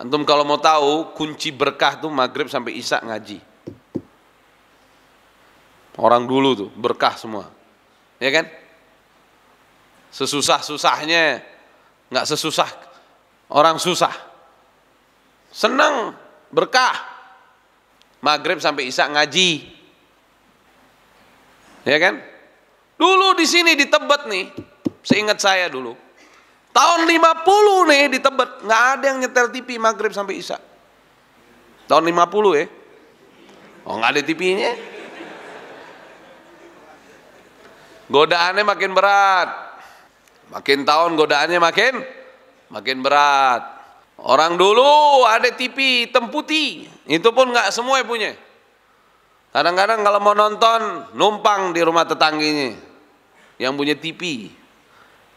Antum kalau mau tahu kunci berkah tuh maghrib sampai isya ngaji. Orang dulu tuh berkah semua, ya kan? Sesusah susahnya, nggak sesusah orang susah. Senang berkah. Maghrib sampai isya ngaji, ya kan? Dulu di sini di Tebet nih, seingat saya dulu, Tahun 50 nih di Tebet, nggak ada yang nyetel TV maghrib sampai isya. Tahun 50 ya. Oh nggak ada TV-nya. Godaannya makin berat. Makin tahun godaannya makin makin berat. Orang dulu ada TV temputi, itu pun nggak semua punya. Kadang-kadang kalau mau nonton numpang di rumah tetangginya yang punya TV.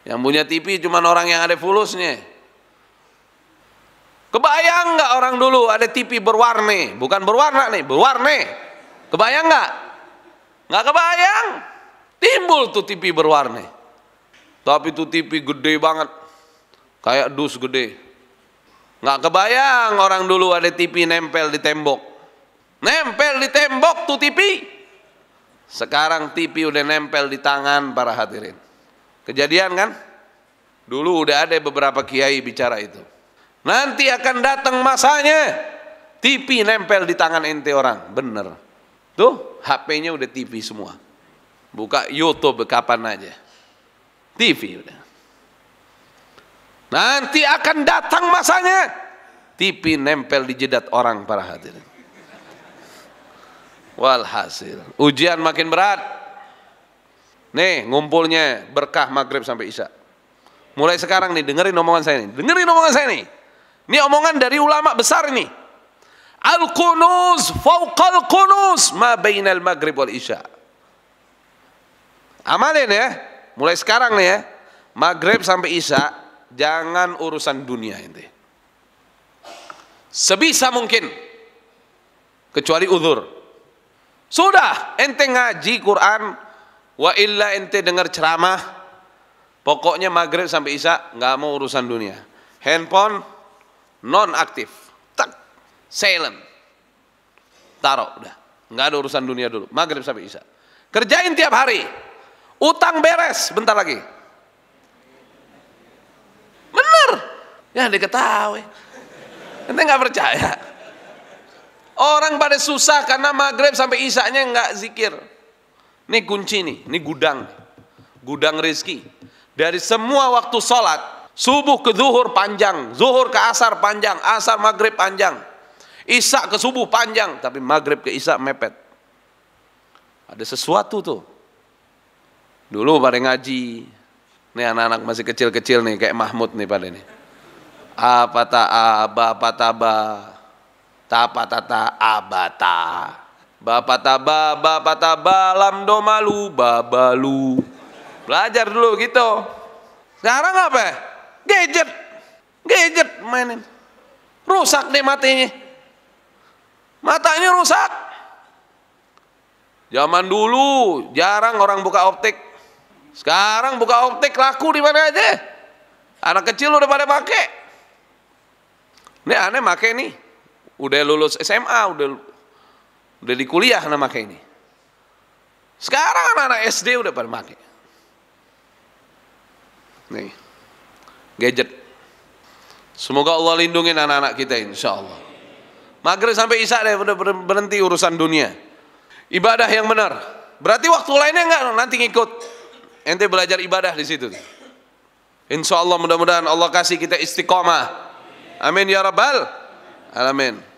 Yang punya TV cuma orang yang ada fulusnya. Kebayang nggak orang dulu ada TV berwarna, bukan berwarna nih, berwarna. Kebayang nggak? Nggak kebayang. Timbul tuh TV berwarna. Tapi tuh TV gede banget, kayak dus gede. Nggak kebayang orang dulu ada TV nempel di tembok. Nempel di tembok tuh TV. Sekarang TV udah nempel di tangan para hadirin. Kejadian kan? Dulu udah ada beberapa kiai bicara itu. Nanti akan datang masanya TV nempel di tangan ente orang, bener. Tuh HP-nya udah TV semua. Buka YouTube kapan aja. TV udah. Nanti akan datang masanya TV nempel di jedat orang para hadirin. Walhasil, ujian makin berat. Nih ngumpulnya berkah maghrib sampai isya. Mulai sekarang nih dengerin omongan saya nih. Dengerin omongan saya nih. Ini omongan dari ulama besar ini. Al-kunuz fauqal kunuz ma bainal maghrib wal isya. Amalin ya. Mulai sekarang nih ya. Maghrib sampai isya jangan urusan dunia ini. Sebisa mungkin kecuali uzur. Sudah ente ngaji Quran Wa illa ente dengar ceramah, pokoknya maghrib sampai isya nggak mau urusan dunia. Handphone non aktif, tak silent, taruh udah, nggak ada urusan dunia dulu. Maghrib sampai isya. Kerjain tiap hari, utang beres bentar lagi. Bener, ya diketahui. Ente nggak percaya. Orang pada susah karena maghrib sampai isaknya nggak zikir. Ini kunci nih, ini gudang. Gudang rezeki. Dari semua waktu sholat, subuh ke zuhur panjang, zuhur ke asar panjang, asar maghrib panjang, isak ke subuh panjang, tapi maghrib ke isak mepet. Ada sesuatu tuh. Dulu pada ngaji, nih anak-anak masih kecil-kecil nih, kayak Mahmud nih pada nih. Apa ta aba, apa taba, tapa ta'aba, abata. Bapak Bapak taba, lam do malu, babalu. Belajar dulu gitu. Sekarang apa? Ya? Gadget. Gadget mainin. Rusak deh matinya. Matanya rusak. Zaman dulu jarang orang buka optik. Sekarang buka optik laku di mana aja. Anak kecil udah pada pakai. Ini aneh pakai nih. Udah lulus SMA, udah Udah di kuliah nama kayak ini. Sekarang anak-anak SD udah pada pakai. Nih, gadget. Semoga Allah lindungi anak-anak kita insya Allah. Maghrib sampai Isya deh udah berhenti urusan dunia. Ibadah yang benar. Berarti waktu lainnya enggak nanti ngikut. Ente belajar ibadah di situ. Insya Allah mudah-mudahan Allah kasih kita istiqomah. Amin ya rabbal alamin.